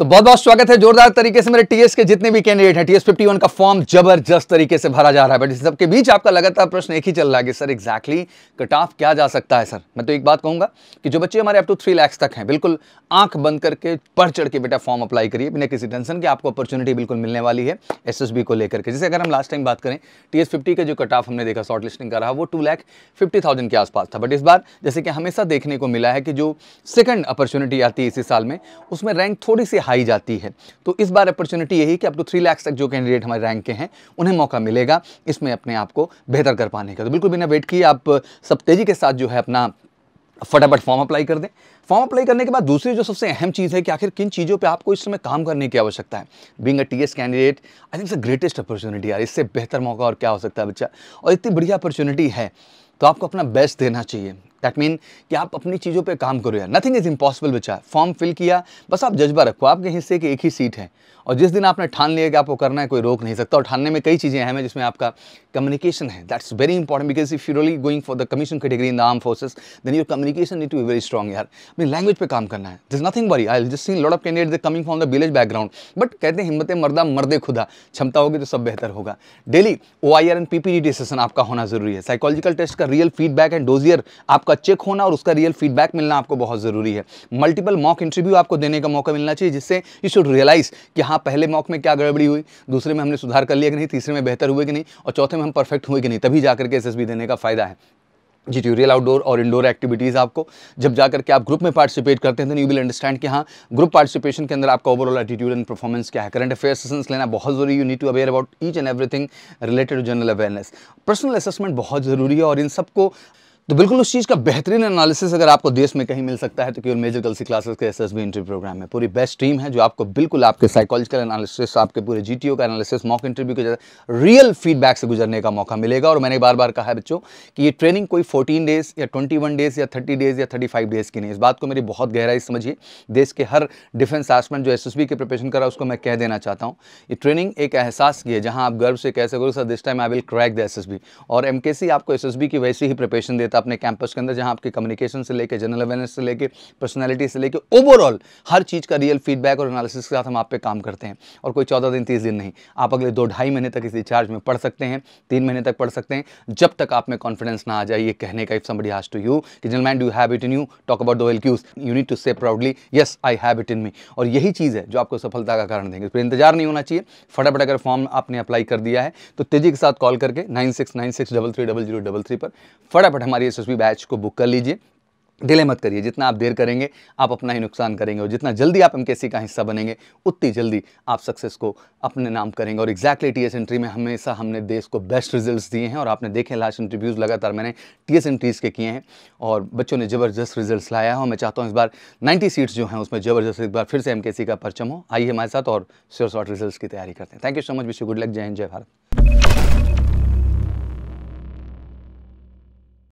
तो बहुत बहुत स्वागत है जोरदार तरीके से मेरे टीएस के जितने भी कैंडिडेट हैं टीएस 51 का फॉर्म जबरदस्त तरीके से भरा जा रहा है बट इस सबके बीच आपका लगातार प्रश्न एक ही चल रहा है कि सर एग्जैक्टली कट ऑफ क्या जा सकता है सर मैं तो एक बात कहूंगा कि जो बच्चे हमारे अप टू थ्री लैक्स तक हैं बिल्कुल आंख बंद करके पढ़ चढ़ के बेटा फॉर्म अप्लाई करिए बिना किसी टेंशन के आपको अपॉर्चुनिटी बिल्कुल मिलने वाली है एस को लेकर के जैसे अगर हम लास्ट टाइम बात करें टी एस का जो कट ऑफ हमने देखा शॉर्ट लिस्टिंग का रहा वो टू लैख फिफ्टी थाउजेंड के आसपास था बट इस बार जैसे कि हमेशा देखने को मिला है कि जो सेकंड अपॉर्चुनिटी आती है इसी साल में उसमें रैंक थोड़ी सी दिखाई जाती है तो इस बार अपॉर्चुनिटी यही कि अप टू थ्री लैक्स तक जो कैंडिडेट हमारे रैंक के हैं उन्हें मौका मिलेगा इसमें अपने आप को बेहतर कर पाने का तो बिल्कुल बिना वेट किए आप सब तेज़ी के साथ जो है अपना फटाफट फॉर्म अप्लाई कर दें फॉर्म अप्लाई करने के बाद दूसरी जो सबसे अहम चीज़ है कि आखिर किन चीज़ों पे आपको इस समय काम करने की आवश्यकता है being a T S candidate I think is greatest opportunity यार इससे बेहतर मौका और क्या हो सकता है बच्चा और इतनी बढ़िया अपॉर्चुनिटी है तो आपको अपना बेस्ट देना चाहिए दैट मीन कि आप अपनी चीज़ों पे काम करो यार नथिंग इज़ इम्पॉसिबल बच्चा फॉर्म फिल किया बस आप जज्बा रखो आपके हिस्से की एक ही सीट है और जिस दिन आपने ठान लिया कि आपको करना है कोई रोक नहीं सकता और ठानने में कई चीज़ें अहम है जिसमें आपका कम्युनिकेशन है that's very important because if you really going for the commission category in the arm forces then your communication need to be very strong यार अपनी लैंग्वेज पर काम करना है this nothing worry I just seen lot of candidate the coming from the village background but कहते हैं हिम्मत मर्दा मर्दे खुदा क्षमता होगी तो सब बेहतर होगा daily O I R and P session आपका होना जरूरी है साइकोलॉजिकल टेस्ट का रियल फीडबैक एंड डोजियर आपका आपका चेक होना और उसका रियल फीडबैक मिलना आपको बहुत ज़रूरी है मल्टीपल मॉक इंटरव्यू आपको देने का मौका मिलना चाहिए जिससे यू शुड रियलाइज़ कि हाँ पहले मॉक में क्या गड़बड़ी हुई दूसरे में हमने सुधार कर लिया कि नहीं तीसरे में बेहतर हुए कि नहीं और चौथे में हम परफेक्ट हुए कि नहीं तभी जाकर के एस देने का फ़ायदा है जी आउटडोर तो और इंडोर एक्टिविटीज़ आपको जब जा करके आप ग्रुप में पार्टिसिपेट करते हैं तो यू विल अंडरस्टैंड कि हाँ ग्रुप पार्टिसिपेशन के अंदर आपका ओवरऑल एटीट्यूड एंड परफॉर्मेंस क्या है करंट अफेयर सेशंस लेना बहुत जरूरी you need to aware about each and everything related to general awareness personal assessment बहुत ज़रूरी है और इन सबको तो बिल्कुल उस चीज़ का बेहतरीन एनालिसिस अगर आपको देश में कहीं मिल सकता है तो केवल मेजर कल क्लासेस के S S B interview program में पूरी बेस्ट टीम है जो आपको बिल्कुल आपके साइकोलॉजिकल एनालिसिस आपके पूरे जी का एनालिसिस मॉक इंटरव्यू के रियल फीडबैक से गुजरने का मौका मिलेगा और मैंने बार बार कहा है बच्चों की ये ट्रेनिंग कोई फोर्टीन डेज या ट्वेंटी डेज या थर्टी डेज या थर्टी डेज की नहीं इस बात को मेरी बहुत गहराई समझिए देश के हर डिफेंस आसमेंट जो एस एस बी के प्रिपरेशन करा उसको मैं कह देना चाहता हूँ ये ट्रेनिंग एक एहसास की है जहाँ आप गर्व से कह सको sir this time I will crack the S S B और एम के सी आपको एस एस बी की वैसी ही प्रिपेशन देता अपने कैंपस के अंदर जहाँ आपकी कम्युनिकेशन से लेकर जनरल अवेयरनेस से लेकर पर्सनैलिटी से लेकर ओवरऑल हर चीज़ का रियल फीडबैक और एनालिसिस के साथ हम आप पे काम करते हैं और कोई चौदह दिन तीस दिन नहीं आप अगले दो ढाई महीने तक इस रिचार्ज में पढ़ सकते हैं तीन महीने तक पढ़ सकते हैं जब तक आप में कॉन्फिडेंस ना आ जाए ये कहने का इफ समी हैज टू यू कि general man do have it in you talk about दो एल क्यूज you need to say proudly yes I have it in me और यही चीज़ है जो आपको सफलता का कारण देंगे फिर इंतजार नहीं होना चाहिए फटाफट अगर फॉर्म आपने अप्लाई कर दिया है तो तेजी के साथ कॉल करके nine six nine six double three double zero double three पर फटाफट हमारी हमारी एस बैच को बुक कर लीजिए डिले मत करिए जितना आप देर करेंगे आप अपना ही नुकसान करेंगे और जितना जल्दी आप एम का हिस्सा बनेंगे उतनी जल्दी आप सक्सेस को अपने नाम करेंगे और एक्जैक्टली टी एस एंट्री में हमेशा हमने देश को बेस्ट रिजल्ट्स दिए हैं और आपने देखे लास्ट इंटरव्यूज़ लगातार मैंने टी एस एंट्रीज़ के किए हैं और बच्चों ने ज़बरदस्त रिजल्ट लाया है और मैं चाहता हूँ इस बार नाइन्टी सीट्स जो हैं उसमें ज़बरदस्त एक बार फिर से एम का परचम हो आइए हमारे साथ और सिर शॉर्ट रिजल्ट की तैयारी करते हैं thank you so much wish good luck जय हिंद जय भारत